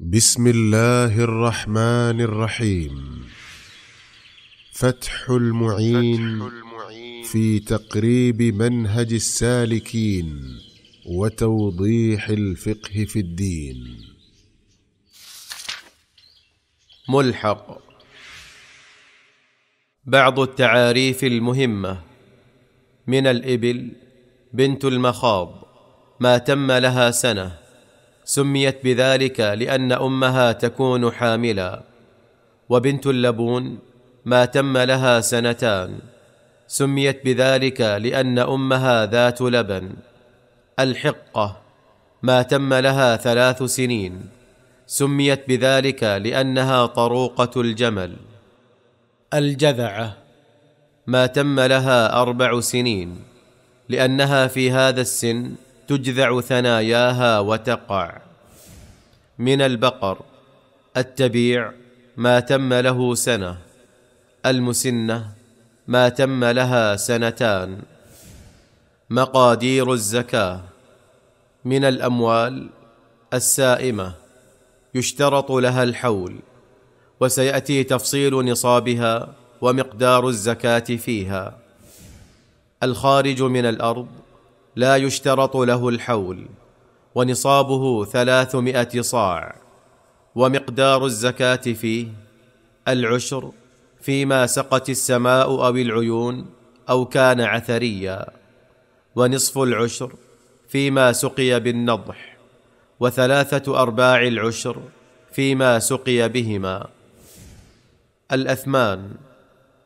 بسم الله الرحمن الرحيم فتح المعين, فتح المعين في تقريب منهج السالكين وتوضيح الفقه في الدين ملحق بعض التعاريف المهمه من الابل بنت المخاض ما تم لها سنه سميت بذلك لان امها تكون حاملا وبنت اللبون ما تم لها سنتان سميت بذلك لان امها ذات لبن الحقه ما تم لها ثلاث سنين سميت بذلك لانها طروقه الجمل الجذعه ما تم لها اربع سنين لانها في هذا السن تجذع ثناياها وتقع من البقر التبيع ما تم له سنه المسنه ما تم لها سنتان مقادير الزكاه من الاموال السائمه يشترط لها الحول وسياتي تفصيل نصابها ومقدار الزكاه فيها الخارج من الارض لا يشترط له الحول ونصابه ثلاثمائه صاع ومقدار الزكاه فيه العشر فيما سقت السماء او العيون او كان عثريا ونصف العشر فيما سقي بالنضح وثلاثه ارباع العشر فيما سقي بهما الاثمان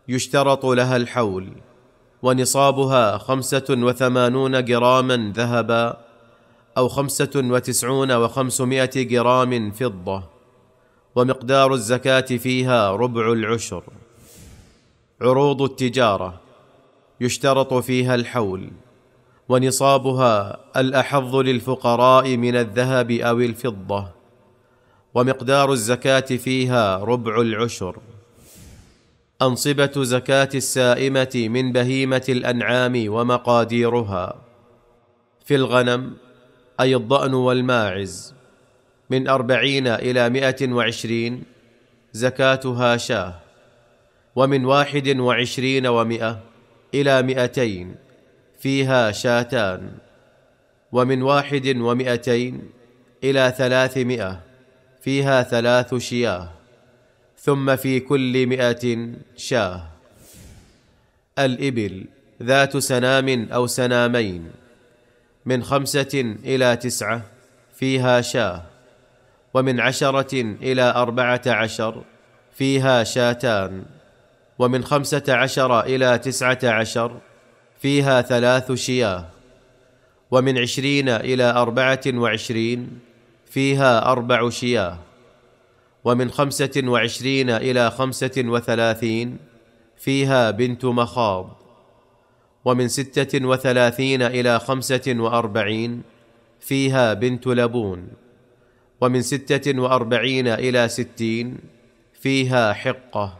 يشترط لها الحول ونصابها خمسة وثمانون جراما ذهبا أو خمسة وتسعون وخمسمائة جرام فضة ومقدار الزكاة فيها ربع العشر عروض التجارة يشترط فيها الحول ونصابها الأحظ للفقراء من الذهب أو الفضة ومقدار الزكاة فيها ربع العشر انصبه زكاه السائمه من بهيمه الانعام ومقاديرها في الغنم اي الضان والماعز من اربعين الى مائه وعشرين زكاتها شاه ومن واحد وعشرين ومائه الى مائتين فيها شاتان ومن واحد ومائتين الى ثلاثمائه فيها ثلاث شياه ثم في كل مئة شاه الإبل ذات سنام أو سنامين من خمسة إلى تسعة فيها شاه ومن عشرة إلى أربعة عشر فيها شاتان ومن خمسة عشر إلى تسعة عشر فيها ثلاث شياه ومن عشرين إلى أربعة وعشرين فيها أربع شياه ومن خمسة وعشرين إلى خمسة وثلاثين فيها بنت مخاض ومن ستة وثلاثين إلى خمسة وأربعين فيها بنت لبون ومن ستة وأربعين إلى ستين فيها حقة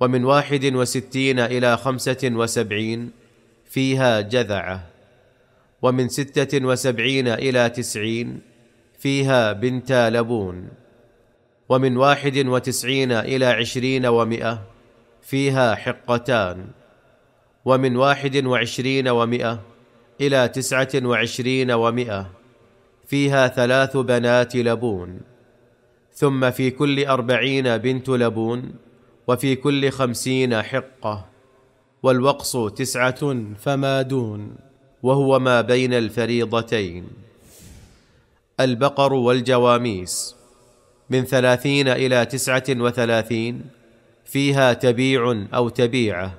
ومن واحد وستين إلى خمسة وسبعين فيها جذعة ومن ستة وسبعين إلى تسعين فيها بنت لبون ومن واحد وتسعين إلى عشرين ومئة فيها حقتان ومن واحد وعشرين ومئة إلى تسعة وعشرين ومئة فيها ثلاث بنات لبون ثم في كل أربعين بنت لبون وفي كل خمسين حقة والوقص تسعة فما دون وهو ما بين الفريضتين البقر والجواميس من ثلاثين إلى تسعة وثلاثين فيها تبيع أو تبيعة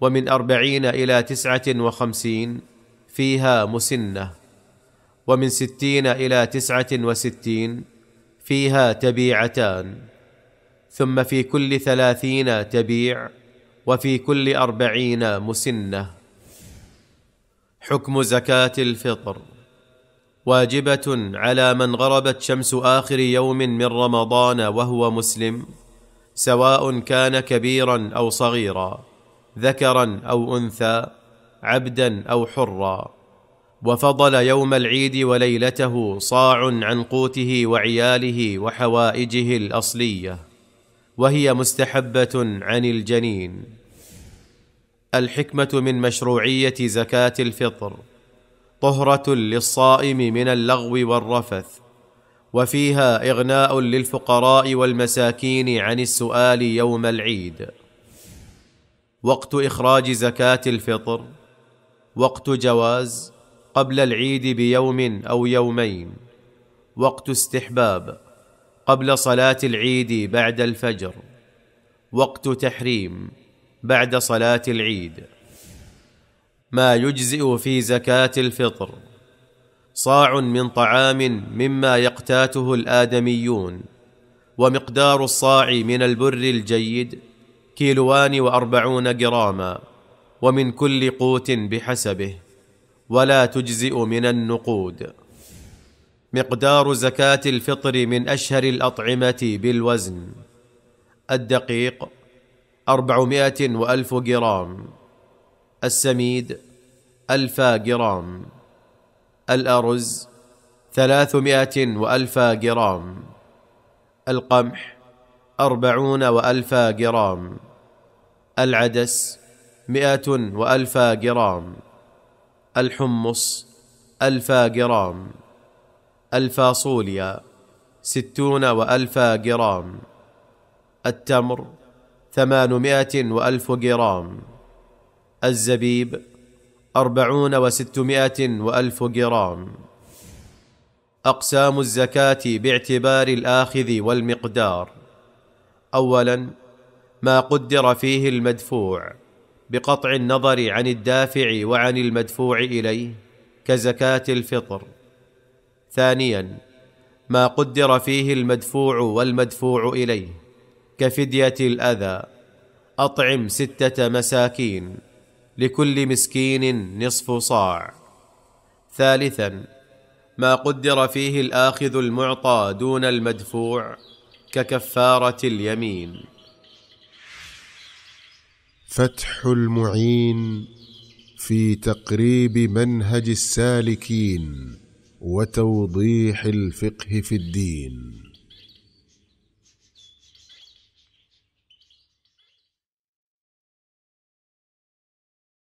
ومن أربعين إلى تسعة وخمسين فيها مسنة ومن ستين إلى تسعة وستين فيها تبيعتان ثم في كل ثلاثين تبيع وفي كل أربعين مسنة حكم زكاة الفطر واجبه على من غربت شمس اخر يوم من رمضان وهو مسلم سواء كان كبيرا او صغيرا ذكرا او انثى عبدا او حرا وفضل يوم العيد وليلته صاع عن قوته وعياله وحوائجه الاصليه وهي مستحبه عن الجنين الحكمه من مشروعيه زكاه الفطر طهره للصائم من اللغو والرفث وفيها اغناء للفقراء والمساكين عن السؤال يوم العيد وقت اخراج زكاه الفطر وقت جواز قبل العيد بيوم او يومين وقت استحباب قبل صلاه العيد بعد الفجر وقت تحريم بعد صلاه العيد ما يجزئ في زكاه الفطر صاع من طعام مما يقتاته الادميون ومقدار الصاع من البر الجيد كيلوان واربعون جراما ومن كل قوت بحسبه ولا تجزئ من النقود مقدار زكاه الفطر من اشهر الاطعمه بالوزن الدقيق اربعمائه والف جرام السميد ألفا جرام الأرز ثلاثمائة وألفا جرام القمح أربعون وألفا جرام العدس مائه وألفا جرام الحمص ألفا جرام الفاصوليا ستون وألفا جرام التمر ثمانمائة وألف جرام الزبيب أربعون وستمائة وألف جرام أقسام الزكاة باعتبار الآخذ والمقدار أولا ما قدر فيه المدفوع بقطع النظر عن الدافع وعن المدفوع إليه كزكاة الفطر ثانيا ما قدر فيه المدفوع والمدفوع إليه كفدية الأذى أطعم ستة مساكين لكل مسكين نصف صاع ثالثا ما قدر فيه الاخذ المعطى دون المدفوع ككفاره اليمين فتح المعين في تقريب منهج السالكين وتوضيح الفقه في الدين